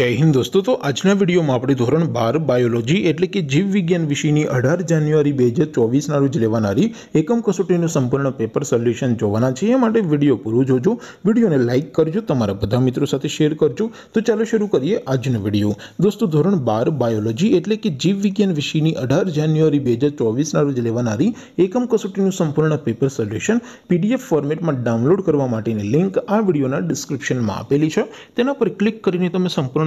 હે હિન્દુસ્તો તો આજનો વિડિયોમાં આપડે ધોરણ 12 બાયોલોજી એટલે કે જીવવિજ્ઞાન વિષયની 18 જાન્યુઆરી 2024 ના રોજ લેવાણારી એકમ કસોટીનું સંપૂર્ણ પેપર સોલ્યુશન જોવાના છે માટે વિડિયો પૂરો જોજો વિડિયોને લાઈક કરજો તમારા બધા મિત્રો સાથે શેર કરજો તો ચાલો શરૂ કરીએ આજનો વિડિયો દોસ્તો ધોરણ 12 બાયોલોજી એટલે કે જીવવિજ્ઞાન વિષયની 18 જાન્યુઆરી 2024 ના રોજ લેવાણારી એકમ કસોટીનું સંપૂર્ણ પેપર સોલ્યુશન પીડીએફ ફોર્મેટમાં ડાઉનલોડ કરવા માટેની લિંક આ વિડિયોના ડિસ્ક્રિપ્શનમાં આપેલી છે તેના પર ક્લિક કરીને તમે સંપૂર્ણ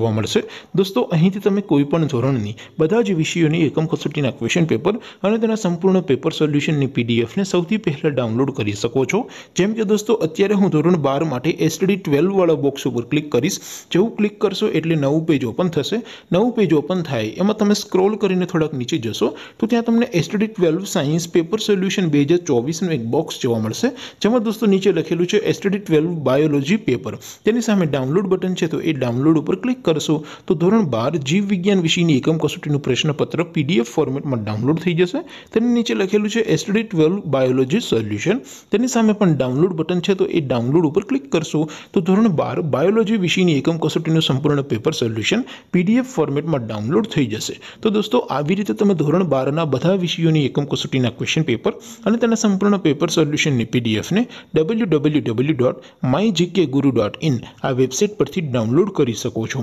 હોમ મળશે દોસ્તો અહીંથી તમે કોઈપણ ધોરણની બધા જ વિષયોની એકમ કસોટીના ક્વેશ્ચન પેપર અને તેના સંપૂર્ણ પેપર સોલ્યુશનની પીડીએફ ને સૌથી પહેલા ડાઉનલોડ કરી શકો છો જેમ કે દોસ્તો અત્યારે હું ધોરણ 12 માટે STD 12 વાળો બોક્સ ઉપર ક્લિક કરીશ જે હું ક્લિક કરશો એટલે નવું પેજ ઓપન થશે નવું પેજ ઓપન થાય એમાં તમે સ્ક્રોલ કરીને થોડક નીચે જશો તો ત્યાં તમને STD 12 સાયન્સ પેપર સોલ્યુશન 2024 નો એક બોક્સ જોવા મળશે જેમ કે દોસ્તો નીચે લખેલું છે STD 12 બાયોલોજી પેપર તેની સામે ડાઉનલોડ બટન છે તો એ ડાઉનલોડ ઉપર ક્લિક કરસુ તો ધોરણ 12 જીવ વિજ્ઞાન વિષયની એકમ કસોટીનું પ્રશ્નપત્ર પીડીએફ ફોર્મેટમાં ડાઉનલોડ થઈ જશે તેની નીચે લખેલું છે STD 12 BIOLOGY SOLUTION તેની સામે પણ ડાઉનલોડ બટન છે તો એ ડાઉનલોડ ઉપર ક્લિક કરસુ તો ધોરણ 12 બાયોલોજી વિષયની એકમ કસોટીનું સંપૂર્ણ પેપર સોલ્યુશન પીડીએફ ફોર્મેટમાં ડાઉનલોડ થઈ જશે તો દોસ્તો આવી રીતે તમે ધોરણ 12 ના બધા વિષયોની એકમ કસોટીના ક્વેશ્ચન પેપર અને તેના સંપૂર્ણ પેપર સોલ્યુશન ને પીડીએફ ને www.mygkguru.in આ વેબસાઈટ પરથી ડાઉનલોડ કરી શકો છો